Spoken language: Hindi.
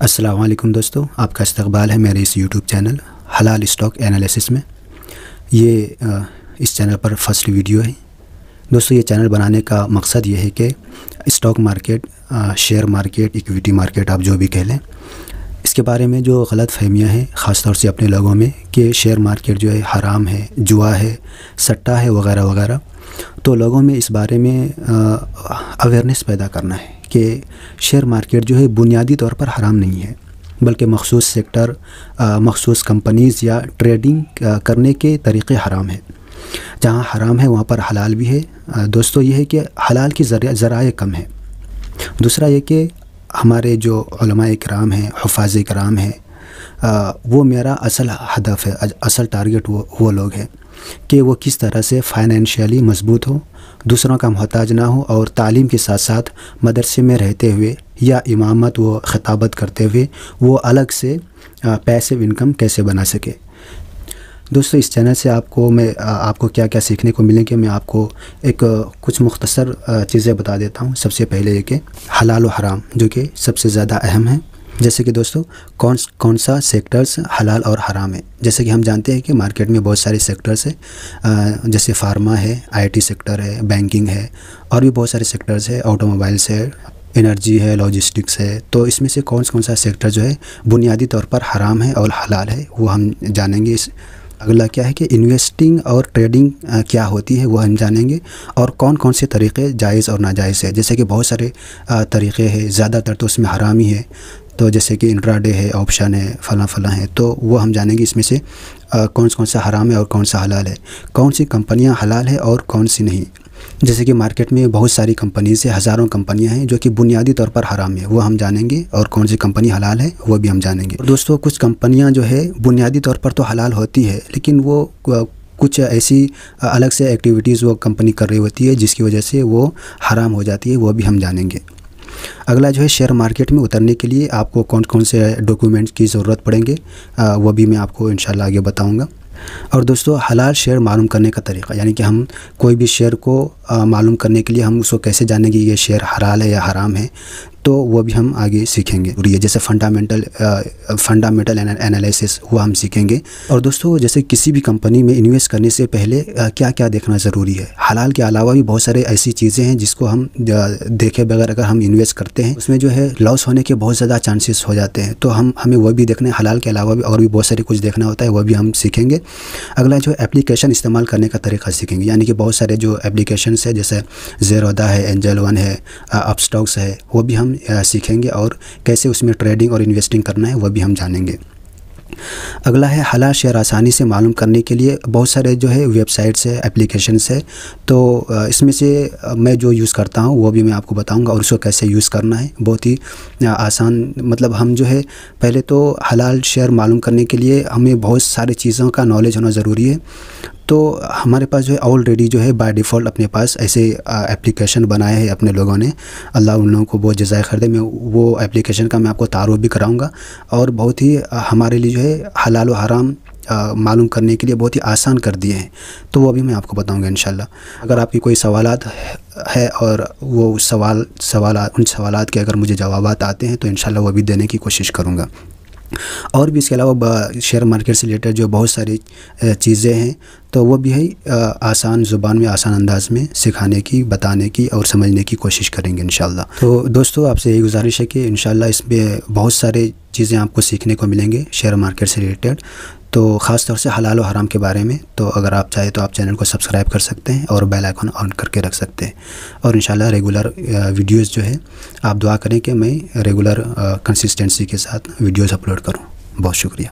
असलम दोस्तों आपका इस्तकबाल है मेरे इस यूट्यूब चैनल हलाल स्टॉक एनालिसिस में ये इस चैनल पर फर्स्ट वीडियो है दोस्तों ये चैनल बनाने का मकसद ये है कि stock market share market equity market आप जो भी कह लें इसके बारे में जो गलत फहमियाँ हैं ख़ासतौर से अपने लोगों में कि शेयर मार्केट जो है हराम है जुआ है सट्टा है वगैरह वगैरह तो लोगों में इस बारे में अवेयरनेस पैदा करना है कि शेयर मार्केट जो है बुनियादी तौर पर हराम नहीं है बल्कि मखसूस सेक्टर मखसूस कंपनीज़ या ट्रेडिंग करने के तरीक़े हराम हैं जहाँ हराम है वहाँ पर हलाल भी है दोस्तों ये है कि हलाल की ज़रा कम है दूसरा ये कि हमारे जो कराम हैं हफाज कराम हैं वो मेरा असल हदफ है असल टारगेट वो वो लोग हैं कि वो किस तरह से फाइनेंशियली मजबूत हो दूसरों का मोहताज ना हो और तालीम के साथ साथ मदरसे में रहते हुए या इमामत व खिताबत करते हुए वो अलग से पैसे इनकम कैसे बना सके दोस्तों इस चैनल से आपको मैं आपको क्या क्या सीखने को मिलेंगे मैं आपको एक कुछ मुख्तसर चीज़ें बता देता हूँ सबसे पहले ये कि हलाल व हराम जो कि सबसे ज़्यादा अहम है जैसे कि दोस्तों कौन कौन सा सेक्टर्स हलाल और हराम है जैसे कि हम जानते हैं कि मार्केट में बहुत सारे सेक्टर्स हैं जैसे फार्मा है आईटी सेक्टर है बैंकिंग है और भी बहुत सारे सेक्टर्स है ऑटोमोबाइल्स है एनर्जी है लॉजिस्टिक्स है तो इसमें से कौन कौन सा सेक्टर जो है बुनियादी तौर पर हराम है और हलाल है वो हम जानेंगे इस अगला क्या है कि इन्वेस्टिंग और ट्रेडिंग क्या होती है वो हम जानेंगे और कौन कौन से तरीके जायज़ और नाजायज़ है जैसे कि बहुत सारे तरीके हैं ज़्यादातर तो उसमें हराम ही है तो जैसे कि इंट्राडे है ऑप्शन है फला फला है तो वो हम जानेंगे इसमें से आ, कौन कौन सा हराम है और कौन सा हलाल है कौन सी कंपनियां हलाल है और कौन सी नहीं जैसे कि मार्केट में बहुत सारी कंपनीज़ है हज़ारों कंपनियां हैं जो कि बुनियादी तौर पर हराम है वो हम जानेंगे और कौन सी कंपनी हलाल है वो भी हम जानेंगे दोस्तों कुछ कंपनियाँ जो है बुनियादी तौर पर तो हलाल होती है लेकिन वो कुछ ऐसी अलग से एक्टिविटीज़ वो कंपनी कर रही होती है जिसकी वजह से वो हराम हो जाती है वो भी हम जानेंगे अगला जो है शेयर मार्केट में उतरने के लिए आपको कौन कौन से डॉक्यूमेंट्स की ज़रूरत पड़ेंगे वो भी मैं आपको इन आगे बताऊँगा और दोस्तों हलाल शेयर मालूम करने का तरीका यानी कि हम कोई भी शेयर को मालूम करने के लिए हम उसको कैसे जानेंगे ये शेयर हलाल है या हराम है तो वो भी हम आगे सीखेंगे और ये जैसे फंडामेंटल फंडामेंटल एनालिसिस वो हम सीखेंगे और दोस्तों जैसे किसी भी कंपनी में इन्वेस्ट करने से पहले आ, क्या क्या देखना ज़रूरी है हलाल के अलावा भी बहुत सारे ऐसी चीज़ें हैं जिसको हम देखे बगैर अगर हम इन्वेस्ट करते हैं उसमें जो है लॉस होने के बहुत ज़्यादा चांसेस हो जाते हैं तो हम हमें वह भी देखना है हलाल के अलावा भी और भी बहुत सारे कुछ देखना होता है वह भी हम सीखेंगे अगला जो एप्लीकेशन इस्तेमाल करने का तरीका सीखेंगे यानी कि बहुत सारे जो एप्लीकेशन है जैसे जेरोदा है एंजल वन है अपस्टॉक्स है वो भी हम सीखेंगे और कैसे उसमें ट्रेडिंग और इन्वेस्टिंग करना है वह भी हम जानेंगे अगला है हला शेयर आसानी से मालूम करने के लिए बहुत सारे जो है वेबसाइट्स है एप्लीकेशंस है तो इसमें से मैं जो यूज़ करता हूँ वो भी मैं आपको बताऊँगा और उसको कैसे यूज़ करना है बहुत ही आसान मतलब हम जो है पहले तो हलाल शेयर मालूम करने के लिए हमें बहुत सारी चीज़ों का नॉलेज होना ज़रूरी है तो हमारे पास जो है ऑलरेडी जो है बाय डिफ़ॉल्ट अपने पास ऐसे एप्लीकेशन बनाए हैं अपने लोगों ने अल्लाह उन लोगों को बहुत जजाय खरीदे दे मैं वो एप्लीकेशन का मैं आपको तारुफ भी कराऊँगा और बहुत ही हमारे लिए जो है हलाल व हराम मालूम करने के लिए बहुत ही आसान कर दिए हैं तो वो अभी मैं आपको बताऊँगा इन अगर आपकी कोई सवाल है और वो सवाल सवाल उन सवाल के अगर मुझे जवाब आते हैं तो इन वो भी देने की कोशिश करूँगा और भी इसके अलावा शेयर मार्केट से रिलेटेड जो बहुत सारी चीज़ें हैं तो वो भी है आसान ज़ुबान में आसान अंदाज में सिखाने की बताने की और समझने की कोशिश करेंगे इन तो दोस्तों आपसे यही गुजारिश है कि इन इसमें बहुत सारे चीज़ें आपको सीखने को मिलेंगे शेयर मार्केट से रिलेटेड तो ख़ास तौर से हलाल और हराम के बारे में तो अगर आप चाहें तो आप चैनल को सब्सक्राइब कर सकते हैं और बेल आइकन ऑन करके रख सकते हैं और इन रेगुलर वीडियोस जो है आप दुआ करें कि मैं रेगुलर कंसिस्टेंसी के साथ वीडियोस अपलोड करूं बहुत शुक्रिया